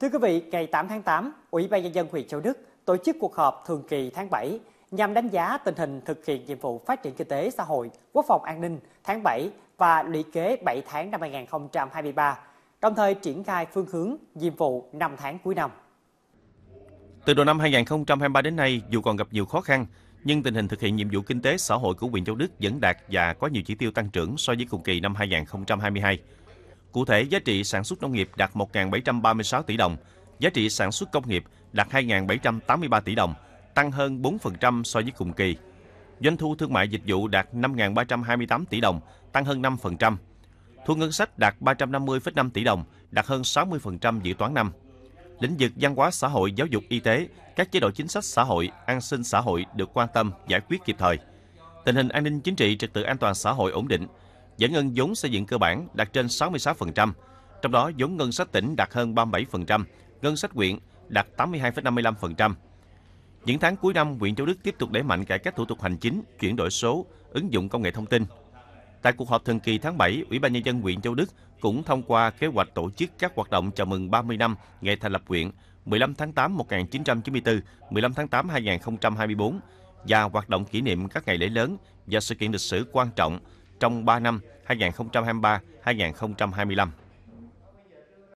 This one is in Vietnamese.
Thưa quý vị, ngày 8 tháng 8, Ủy ban nhân dân huyện Châu Đức tổ chức cuộc họp thường kỳ tháng 7 nhằm đánh giá tình hình thực hiện nhiệm vụ phát triển kinh tế xã hội, quốc phòng an ninh tháng 7 và lũy kế 7 tháng năm 2023, đồng thời triển khai phương hướng nhiệm vụ 5 tháng cuối năm. Từ đầu năm 2023 đến nay, dù còn gặp nhiều khó khăn, nhưng tình hình thực hiện nhiệm vụ kinh tế xã hội của huyện Châu Đức vẫn đạt và có nhiều chỉ tiêu tăng trưởng so với cùng kỳ năm 2022. Cụ thể, giá trị sản xuất nông nghiệp đạt 1.736 tỷ đồng, giá trị sản xuất công nghiệp đạt 2.783 tỷ đồng, tăng hơn 4% so với cùng kỳ. Doanh thu thương mại dịch vụ đạt 5.328 tỷ đồng, tăng hơn 5%. Thu ngân sách đạt 350,5 tỷ đồng, đạt hơn 60% dự toán năm. Lĩnh vực văn hóa xã hội, giáo dục y tế, các chế độ chính sách xã hội, an sinh xã hội được quan tâm, giải quyết kịp thời. Tình hình an ninh chính trị, trật tự an toàn xã hội ổn định, giải ngân vốn xây dựng cơ bản đạt trên 66%, trong đó vốn ngân sách tỉnh đạt hơn 37%, ngân sách huyện đạt 82,55%. Những tháng cuối năm, huyện Châu Đức tiếp tục đẩy mạnh cải cách thủ tục hành chính, chuyển đổi số, ứng dụng công nghệ thông tin. Tại cuộc họp thường kỳ tháng 7, Ủy ban nhân dân huyện Châu Đức cũng thông qua kế hoạch tổ chức các hoạt động chào mừng 30 năm ngày thành lập huyện 15 tháng 8 1994, 15 tháng 8 2024 và hoạt động kỷ niệm các ngày lễ lớn và sự kiện lịch sử quan trọng trong 3 năm 2023-2025.